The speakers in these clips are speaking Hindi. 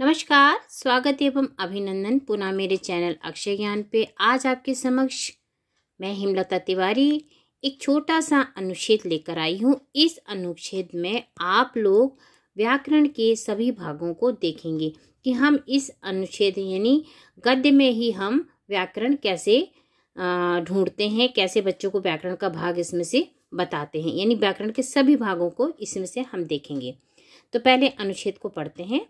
नमस्कार स्वागत एवं अभिनंदन पुनः मेरे चैनल अक्षय ज्ञान पे आज आपके समक्ष मैं हिमलता तिवारी एक छोटा सा अनुच्छेद लेकर आई हूँ इस अनुच्छेद में आप लोग व्याकरण के सभी भागों को देखेंगे कि हम इस अनुच्छेद यानी गद्य में ही हम व्याकरण कैसे ढूंढते हैं कैसे बच्चों को व्याकरण का भाग इसमें से बताते हैं यानी व्याकरण के सभी भागों को इसमें से हम देखेंगे तो पहले अनुच्छेद को पढ़ते हैं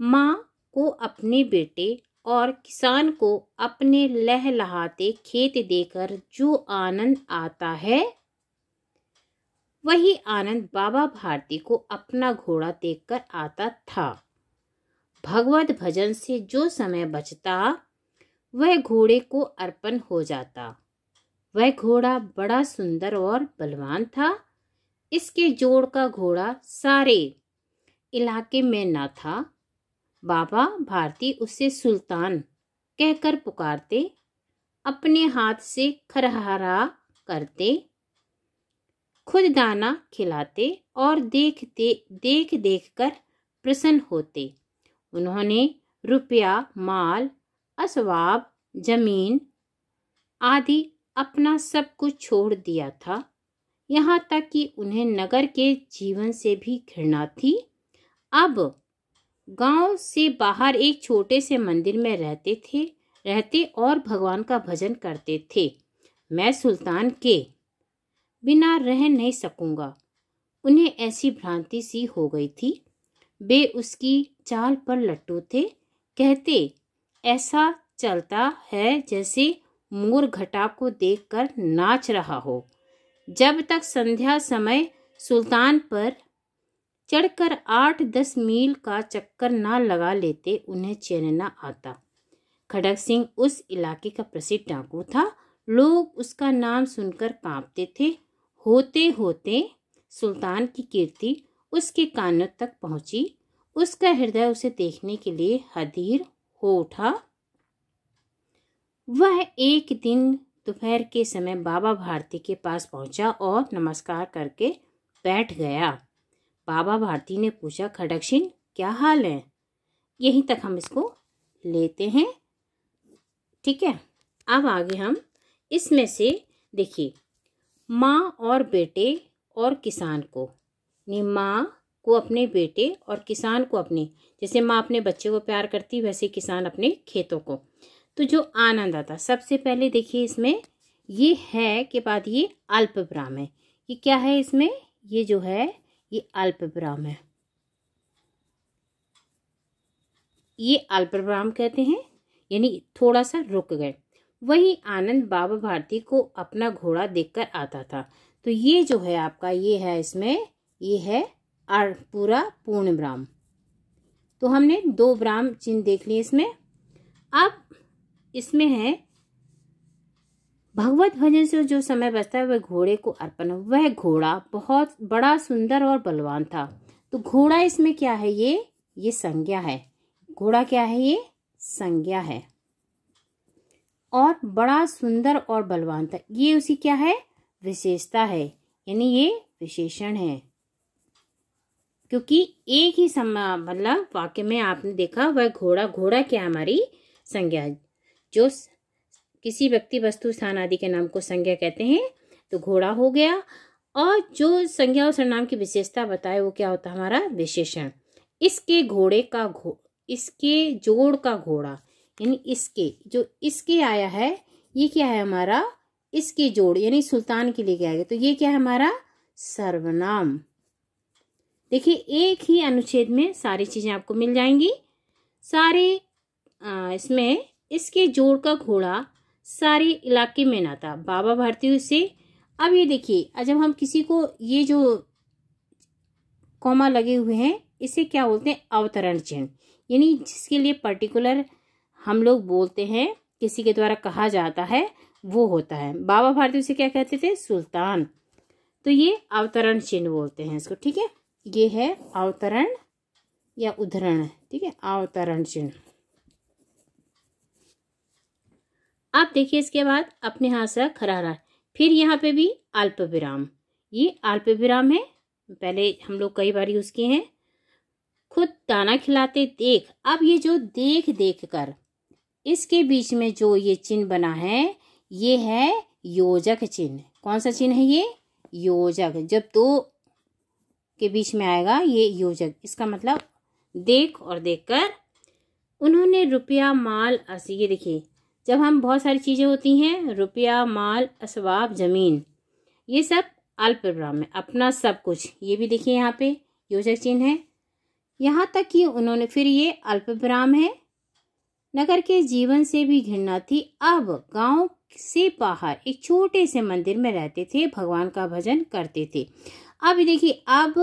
माँ को अपने बेटे और किसान को अपने लहलहाते खेत देकर जो आनंद आता है वही आनंद बाबा भारती को अपना घोड़ा देखकर आता था भगवत भजन से जो समय बचता वह घोड़े को अर्पण हो जाता वह घोड़ा बड़ा सुंदर और बलवान था इसके जोड़ का घोड़ा सारे इलाके में न था बाबा भारती उससे सुल्तान कहकर पुकारते अपने हाथ से खरहरा करते खुद दाना खिलाते और देखते देख देख कर प्रसन्न होते उन्होंने रुपया माल असवाब जमीन आदि अपना सब कुछ छोड़ दिया था यहाँ तक कि उन्हें नगर के जीवन से भी घृणा थी अब गांव से बाहर एक छोटे से मंदिर में रहते थे रहते और भगवान का भजन करते थे मैं सुल्तान के बिना रह नहीं सकूँगा उन्हें ऐसी भ्रांति सी हो गई थी वे उसकी चाल पर लट्टू थे कहते ऐसा चलता है जैसे मोर घटा को देखकर नाच रहा हो जब तक संध्या समय सुल्तान पर चढ़कर आठ दस मील का चक्कर ना लगा लेते उन्हें चैन ना आता खडग सिंह उस इलाके का प्रसिद्ध डाकू था लोग उसका नाम सुनकर कांपते थे होते होते सुल्तान की कीर्ति उसके कानों तक पहुंची उसका हृदय उसे देखने के लिए हदीर हो उठा वह एक दिन दोपहर के समय बाबा भारती के पास पहुंचा और नमस्कार करके बैठ गया बाबा भारती ने पूछा खड़क क्या हाल है यहीं तक हम इसको लेते हैं ठीक है अब आगे हम इसमें से देखिए माँ और बेटे और किसान को नहीं माँ को अपने बेटे और किसान को अपने जैसे माँ अपने बच्चे को प्यार करती वैसे किसान अपने खेतों को तो जो आनंद आता सबसे पहले देखिए इसमें ये है के बाद ये अल्प है ये क्या है इसमें ये जो है ये विराम है ये विराम कहते हैं यानी थोड़ा सा रुक गए वही आनंद बाबा भारती को अपना घोड़ा देखकर आता था तो ये जो है आपका ये है इसमें ये है और पूरा पूर्ण ब्राह्म तो हमने दो ब्राह्म चिन्ह देख लिए इसमें अब इसमें है भगवत भजन से जो समय बचता है वह घोड़े को अर्पण वह घोड़ा बहुत बड़ा सुंदर और बलवान था तो घोड़ा इसमें क्या है ये ये संज्ञा है घोड़ा क्या है ये संज्ञा है और बड़ा सुंदर और बलवान था ये उसी क्या है विशेषता है यानी ये विशेषण है क्योंकि एक ही समय मतलब वाक्य में आपने देखा वह घोड़ा घोड़ा क्या हमारी संज्ञा जो किसी व्यक्ति वस्तु स्थान आदि के नाम को संज्ञा कहते हैं तो घोड़ा हो गया और जो संज्ञा और सर्वनाम की विशेषता बताए वो क्या होता है हमारा विशेषण इसके घोड़े का घो इसके जोड़ का घोड़ा यानी इसके जो इसके आया है ये क्या है हमारा इसके जोड़ यानी सुल्तान के लिए क्या है तो ये क्या है हमारा सर्वनाम देखिए एक ही अनुच्छेद में सारी चीज़ें आपको मिल जाएंगी सारे आ, इसमें इसके जोड़ का घोड़ा सारे इलाके में ना था बाबा भारती से अब ये देखिए जब हम किसी को ये जो कोमा लगे हुए हैं इसे क्या बोलते हैं अवतरण चिन्ह यानी जिसके लिए पर्टिकुलर हम लोग बोलते हैं किसी के द्वारा कहा जाता है वो होता है बाबा भारती उसे क्या कहते थे सुल्तान तो ये अवतरण चिन्ह बोलते हैं इसको ठीक है ये है अवतरण या उदरण ठीक है अवतरण चिन्ह आप देखिए इसके बाद अपने हाथ से खरारा फिर यहाँ पे भी अल्प विराम ये अल्प विराम है पहले हम लोग कई बार यूज़ किए हैं खुद दाना खिलाते देख अब ये जो देख देख कर इसके बीच में जो ये चिन्ह बना है ये है योजक चिन्ह कौन सा चिन्ह है ये योजक जब दो के बीच में आएगा ये योजक इसका मतलब देख और देखकर उन्होंने रुपया माल असी ये देखिए जब हम बहुत सारी चीज़ें होती हैं रुपया माल असवाब ज़मीन ये सब अल्प विराम में अपना सब कुछ ये भी देखिए यहाँ पे योजक चिन्ह है यहाँ तक कि उन्होंने फिर ये अल्प विराम है नगर के जीवन से भी घृणा थी अब गांव से बाहर एक छोटे से मंदिर में रहते थे भगवान का भजन करते थे अब देखिए अब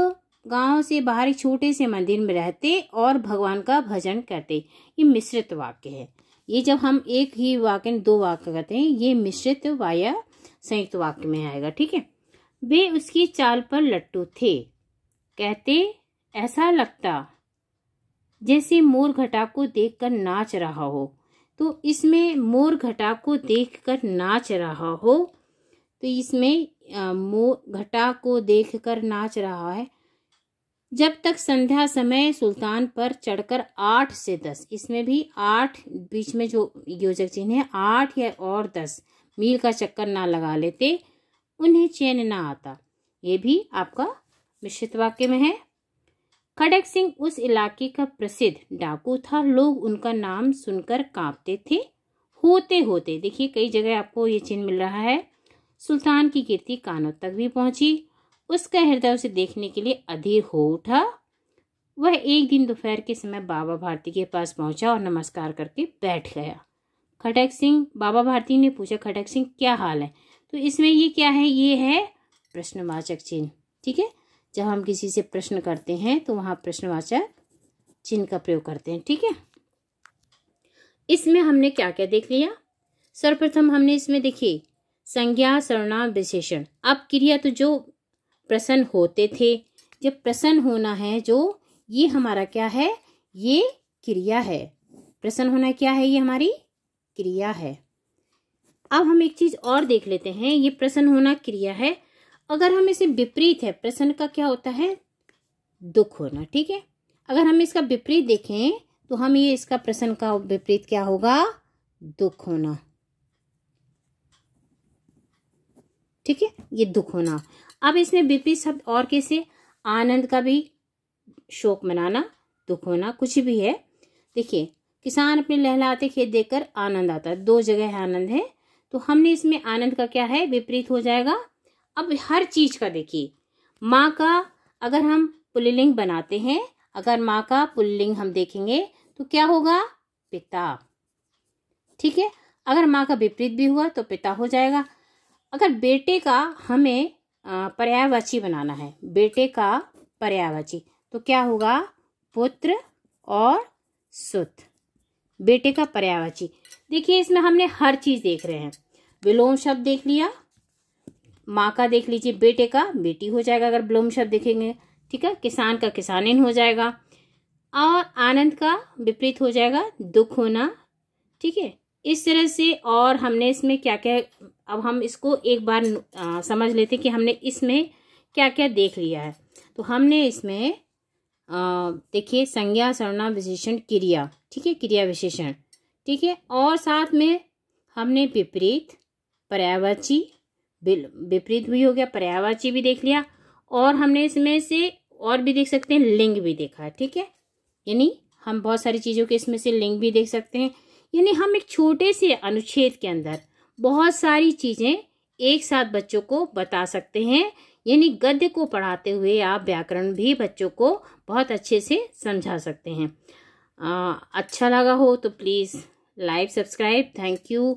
गांव से बाहर एक छोटे से मंदिर में रहते और भगवान का भजन करते ये मिश्रित वाक्य है ये जब हम एक ही वाक्य दो वाक्य कहते हैं ये मिश्रित वाय संयुक्त वाक्य में आएगा ठीक है वे उसकी चाल पर लट्टू थे कहते ऐसा लगता जैसे मोर घटा को देखकर नाच रहा हो तो इसमें मोर घटा को देखकर नाच रहा हो तो इसमें मोर घटा को देखकर नाच रहा है जब तक संध्या समय सुल्तान पर चढ़कर आठ से दस इसमें भी आठ बीच में जो योजक चिन्ह है आठ या और दस मील का चक्कर ना लगा लेते उन्हें चैन ना आता ये भी आपका मिश्रित वाक्य में है खड़क सिंह उस इलाके का प्रसिद्ध डाकू था लोग उनका नाम सुनकर कांपते थे होते होते देखिए कई जगह आपको ये चिन्ह मिल रहा है सुल्तान की कीर्ति कानों तक भी पहुंची उसका हृदय उसे देखने के लिए अधीर हो उठा वह एक दिन दोपहर के समय बाबा भारती के पास पहुंचा और नमस्कार करके बैठ गया खटक सिंह बाबा भारती ने पूछा खटक सिंह क्या हाल है तो इसमें ये क्या है ये है प्रश्नवाचक चिन्ह ठीक है जब हम किसी से प्रश्न करते हैं तो वहाँ प्रश्नवाचक चिन्ह का प्रयोग करते हैं ठीक है इसमें हमने क्या क्या देख लिया सर्वप्रथम हमने इसमें देखिए संज्ञा सर्वनाम विशेषण अब क्रिया तो जो प्रसन्न होते थे जब प्रसन्न होना है जो ये हमारा क्या है ये क्रिया है प्रसन्न होना क्या है ये हमारी क्रिया है अब हम एक चीज और देख लेते हैं ये प्रसन्न होना क्रिया है अगर हम इसे विपरीत है प्रसन्न का क्या होता है दुख होना ठीक है अगर हम इसका विपरीत देखें तो हम ये इसका प्रसन्न का विपरीत क्या होगा दुख होना ठीक है ये दुख होना अब इसमें विपरीत शब्द और कैसे आनंद का भी शोक मनाना दुख होना कुछ भी है देखिए किसान अपने लहलाते खेत देखकर आनंद आता है दो जगह आनंद है तो हमने इसमें आनंद का क्या है विपरीत हो जाएगा अब हर चीज का देखिए माँ का अगर हम पुल्लिंग बनाते हैं अगर माँ का पुल्लिंग हम देखेंगे तो क्या होगा पिता ठीक है अगर माँ का विपरीत भी हुआ तो पिता हो जाएगा अगर बेटे का हमें पर्यायवाची बनाना है बेटे का पर्यायवाची तो क्या होगा पुत्र और सुत बेटे का पर्यायवाची देखिए इसमें हमने हर चीज़ देख रहे हैं विलोम शब्द देख लिया माँ का देख लीजिए बेटे का बेटी हो जाएगा अगर विलोम शब्द देखेंगे ठीक है किसान का किसानिन हो जाएगा और आनंद का विपरीत हो जाएगा दुख होना ठीक है इस तरह से और हमने इसमें क्या क्या अब हम इसको एक बार आ, समझ लेते कि हमने इसमें क्या क्या देख लिया है तो हमने इसमें देखिए संज्ञा सरणा विशेषण क्रिया ठीक है क्रिया विशेषण ठीक है और साथ में हमने विपरीत पर्यावाची विपरीत भी हो गया पर्यावाची भी देख लिया और हमने इसमें से और भी देख सकते हैं लिंग भी देखा ठीक है यानी हम बहुत सारी चीज़ों के इसमें से लिंग भी देख सकते हैं यानी हम एक छोटे से अनुच्छेद के अंदर बहुत सारी चीज़ें एक साथ बच्चों को बता सकते हैं यानी गद्य को पढ़ाते हुए आप व्याकरण भी बच्चों को बहुत अच्छे से समझा सकते हैं आ, अच्छा लगा हो तो please like subscribe thank you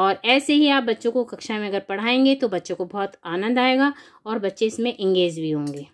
और ऐसे ही आप बच्चों को कक्षा में अगर पढ़ाएंगे तो बच्चों को बहुत आनंद आएगा और बच्चे इसमें इंगेज भी होंगे